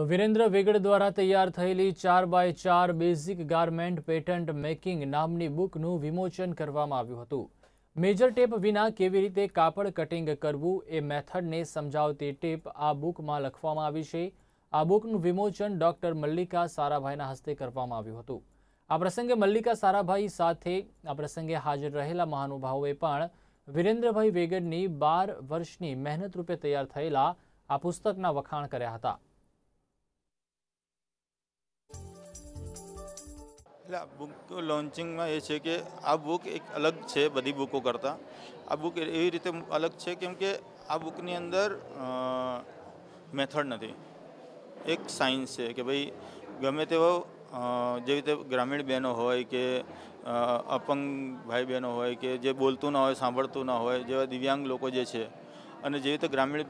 તો વિરેન્દ્ર વેગડ દ્વારા તૈયાર થયેલી ચાર બાય ચાર બેઝિક ગાર્મેન્ટ પેટન્ટ મેકિંગ નામની બુકનું વિમોચન કરવામાં આવ્યું હતું મેજર ટેપ વિના કેવી રીતે કાપડ કટિંગ કરવું એ મેથડને સમજાવતી ટેપ આ બુકમાં લખવામાં આવી છે આ બુકનું વિમોચન ડોક્ટર મલ્લિકા સારાભાઈના હસ્તે કરવામાં આવ્યું હતું આ પ્રસંગે મલ્લિકા સારાભાઈ સાથે આ પ્રસંગે હાજર રહેલા મહાનુભાવોએ પણ વિરેન્દ્રભાઈ વેગડની બાર વર્ષની મહેનત રૂપે તૈયાર થયેલા આ પુસ્તકના વખાણ કર્યા હતા એટલે આ બુક લોન્ચિંગમાં એ છે કે આ બુક એક અલગ છે બધી બુકો કરતાં આ બુક એવી રીતે અલગ છે કેમ કે આ બુકની અંદર મેથડ નથી એક સાયન્સ છે કે ભાઈ ગમે તેવો જેવી રીતે ગ્રામીણ બહેનો હોય કે અપંગ ભાઈ બહેનો હોય કે જે બોલતું ના હોય સાંભળતું ના હોય જેવા દિવ્યાંગ લોકો જે છે અને જેવી રીતે ગ્રામીણ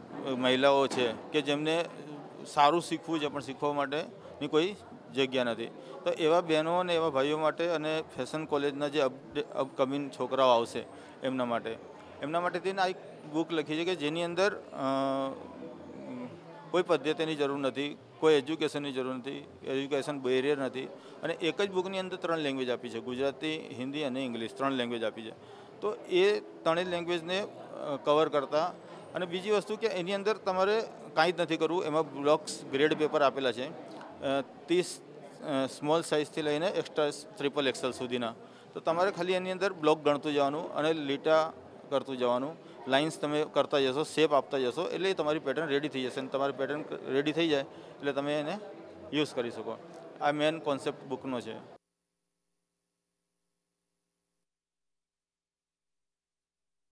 મહિલાઓ છે કે જેમને સારું શીખવું છે પણ શીખવા માટેની કોઈ જગ્યા નથી તો એવા બહેનો અને એવા ભાઈઓ માટે અને ફેશન કોલેજના જે અપડે અપકમિંગ છોકરાઓ આવશે એમના માટે એમના માટે થઈને આ એક બુક લખી છે કે જેની અંદર કોઈ પદ્ધતિની જરૂર નથી કોઈ એજ્યુકેશનની જરૂર નથી એજ્યુકેશન બેરિયર નથી અને એક જ બુકની અંદર ત્રણ લેંગ્વેજ આપી છે ગુજરાતી હિન્દી અને ઇંગ્લિશ ત્રણ લેંગ્વેજ આપી છે તો એ ત્રણેય લેંગ્વેજને કવર કરતાં અને બીજી વસ્તુ કે એની અંદર તમારે કાંઈ જ નથી કરવું એમાં બ્લોક્સ ગ્રેડ પેપર આપેલા છે ત્રીસ સ્મોલ સાઇઝથી લઈને એક્સ્ટ્રા ત્રિપલ એક્સેલ સુધીના તો તમારે ખાલી એની અંદર બ્લોક ગણતું જવાનું અને લીટા કરતું જવાનું લાઇન્સ તમે કરતા જશો શેપ આપતા જશો એટલે તમારી પેટર્ન રેડી થઈ જશે અને તમારી પેટર્ન રેડી થઈ જાય એટલે તમે એને યુઝ કરી શકો આ મેન કોન્સેપ્ટ બુકનો છે